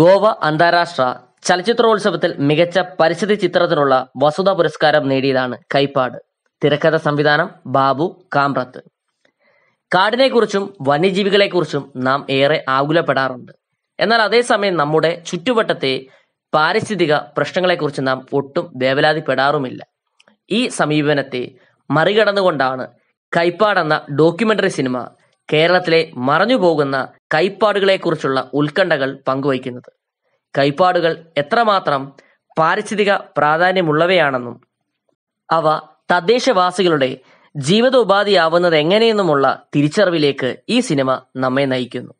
ഗോവ അന്താരാഷ്ട്ര ചലച്ചിത്രോത്സവത്തിൽ മികച്ച പരിസ്ഥിതി ചിത്രത്തിനുള്ള വസുത പുരസ്കാരം നേടിയതാണ് കൈപ്പാട് തിരക്കഥ സംവിധാനം ബാബു കാമ്രത്ത് കാടിനെക്കുറിച്ചും വന്യജീവികളെക്കുറിച്ചും നാം ഏറെ ആകുലപ്പെടാറുണ്ട് എന്നാൽ അതേസമയം നമ്മുടെ ചുറ്റുവട്ടത്തെ പാരിസ്ഥിതിക പ്രശ്നങ്ങളെക്കുറിച്ച് നാം ഒട്ടും വേവലാതിപ്പെടാറുമില്ല ഈ സമീപനത്തെ മറികടന്നുകൊണ്ടാണ് കൈപ്പാടെന്ന ഡോക്യുമെന്ററി സിനിമ കേരളത്തിലെ കൈപ്പാടുകളെ കുറിച്ചുള്ള ഉത്കണ്ഠകൾ പങ്കുവയ്ക്കുന്നത് കൈപ്പാടുകൾ എത്രമാത്രം പാരിസ്ഥിതിക പ്രാധാന്യമുള്ളവയാണെന്നും അവ തദ്ദേശവാസികളുടെ ജീവിതോപാധിയാവുന്നത് എങ്ങനെയെന്നുമുള്ള തിരിച്ചറിവിലേക്ക് ഈ സിനിമ നമ്മെ നയിക്കുന്നു